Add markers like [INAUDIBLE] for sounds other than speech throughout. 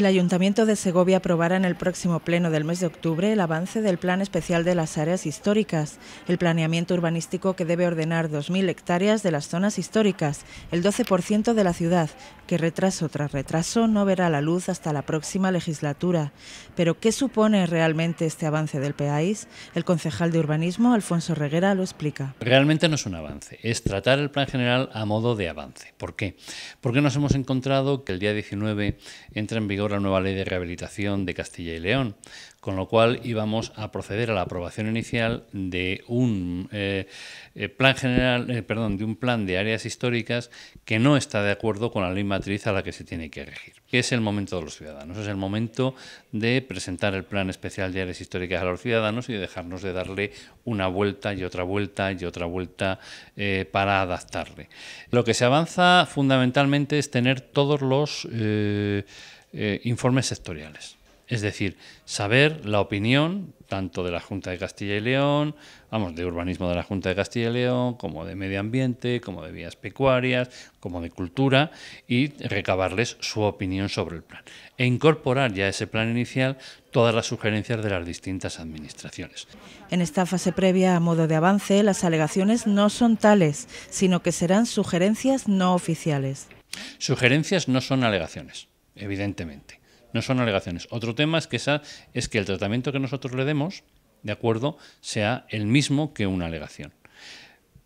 El Ayuntamiento de Segovia aprobará en el próximo pleno del mes de octubre el avance del Plan Especial de las Áreas Históricas, el planeamiento urbanístico que debe ordenar 2.000 hectáreas de las zonas históricas, el 12% de la ciudad, que retraso tras retraso no verá la luz hasta la próxima legislatura. Pero, ¿qué supone realmente este avance del PAIS? El concejal de urbanismo, Alfonso Reguera, lo explica. Realmente no es un avance, es tratar el plan general a modo de avance. ¿Por qué? Porque nos hemos encontrado que el día 19 entra en vigor la nueva ley de rehabilitación de Castilla y León, con lo cual íbamos a proceder a la aprobación inicial de un eh, eh, plan general, eh, perdón, de un plan de áreas históricas que no está de acuerdo con la ley matriz a la que se tiene que regir. Que es el momento de los ciudadanos, es el momento de presentar el plan especial de áreas históricas a los ciudadanos y dejarnos de darle una vuelta y otra vuelta y otra vuelta para adaptarle. Lo que se avanza fundamentalmente es tener todos los eh, informes sectoriales. Es decir, saber la opinión tanto de la Junta de Castilla y León, vamos, de urbanismo de la Junta de Castilla y León, como de medio ambiente, como de vías pecuarias, como de cultura, y recabarles su opinión sobre el plan. E incorporar ya a ese plan inicial todas las sugerencias de las distintas administraciones. En esta fase previa a modo de avance, las alegaciones no son tales, sino que serán sugerencias no oficiales. Sugerencias no son alegaciones evidentemente. No son alegaciones. Otro tema es que, esa, es que el tratamiento que nosotros le demos, de acuerdo, sea el mismo que una alegación.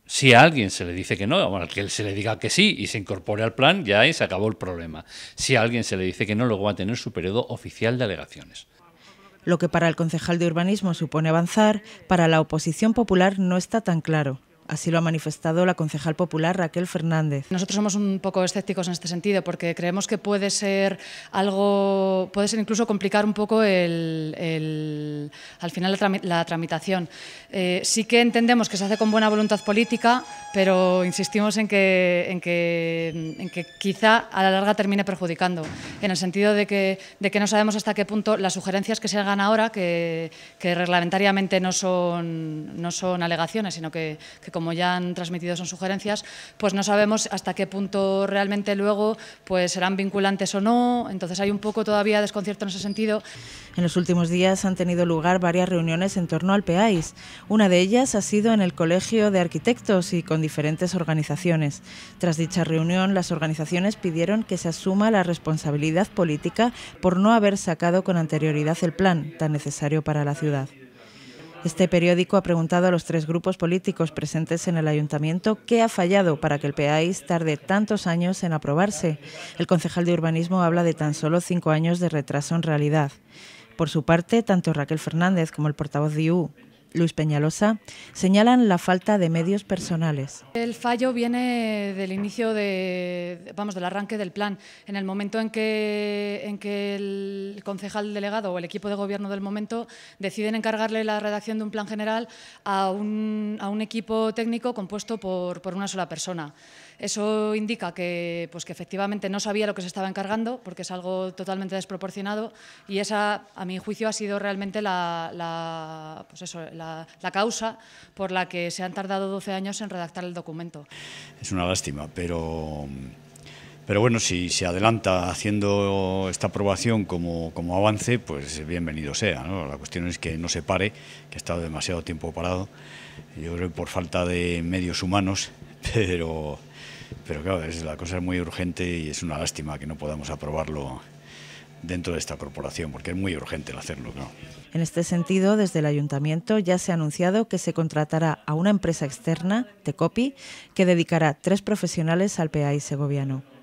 Si a alguien se le dice que no, o que se le diga que sí y se incorpore al plan, ya se acabó el problema. Si a alguien se le dice que no, luego va a tener su periodo oficial de alegaciones. Lo que para el concejal de urbanismo supone avanzar, para la oposición popular no está tan claro. Así lo ha manifestado la concejal popular Raquel Fernández. Nosotros somos un poco escépticos en este sentido porque creemos que puede ser algo, puede ser incluso complicar un poco el, al final la, tramitación. Eh, sí que entendemos que se hace con buena voluntad política, pero insistimos en que, en que, en que quizá a la larga termine perjudicando, en el sentido de que, de que no sabemos hasta qué punto las sugerencias que se hagan ahora, que, reglamentariamente no son, no son alegaciones, sino que como ya han transmitido sus sugerencias, pues no sabemos hasta qué punto realmente luego pues serán vinculantes o no, entonces hay un poco todavía desconcierto en ese sentido. En los últimos días han tenido lugar varias reuniones en torno al PEAIS. Una de ellas ha sido en el Colegio de Arquitectos y con diferentes organizaciones. Tras dicha reunión, las organizaciones pidieron que se asuma la responsabilidad política por no haber sacado con anterioridad el plan tan necesario para la ciudad. Este periódico ha preguntado a los tres grupos políticos presentes en el ayuntamiento qué ha fallado para que el PAIS tarde tantos años en aprobarse. El concejal de urbanismo habla de tan solo cinco años de retraso en realidad. Por su parte, tanto Raquel Fernández como el portavoz de IU, Luis Peñalosa, señalan la falta de medios personales. El fallo viene del inicio de, vamos, del arranque del plan. En el momento en que, en que el concejal delegado o el equipo de gobierno del momento deciden encargarle la redacción de un plan general a un, equipo técnico compuesto por, por una sola persona. Eso indica que, pues efectivamente no sabía lo que se estaba encargando, porque es algo totalmente desproporcionado, y esa, a mi juicio, ha sido realmente la, la pues la, causa por la que se han tardado 12 años en redactar el documento. Es una lástima, pero, pero bueno, si se adelanta haciendo esta aprobación como, avance, pues bienvenido sea. La cuestión es que no se pare, que ha estado demasiado tiempo parado, yo creo por falta de medios humanos, [LAUGHS] pero... Pero claro, es, la cosa es muy urgente y es una lástima que no podamos aprobarlo dentro de esta corporación, porque es muy urgente el hacerlo. En este sentido, desde el ayuntamiento ya se ha anunciado que se contratará a una empresa externa, Tecopi, que dedicará tres profesionales al PAI segoviano.